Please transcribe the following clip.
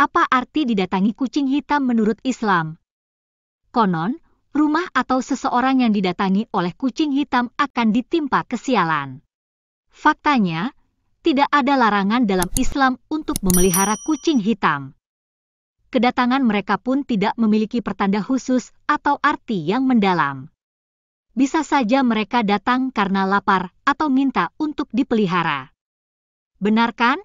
apa arti didatangi kucing hitam menurut Islam? Konon, rumah atau seseorang yang didatangi oleh kucing hitam akan ditimpa kesialan. Faktanya, tidak ada larangan dalam Islam untuk memelihara kucing hitam. Kedatangan mereka pun tidak memiliki pertanda khusus atau arti yang mendalam. Bisa saja mereka datang karena lapar atau minta untuk dipelihara. Benarkan?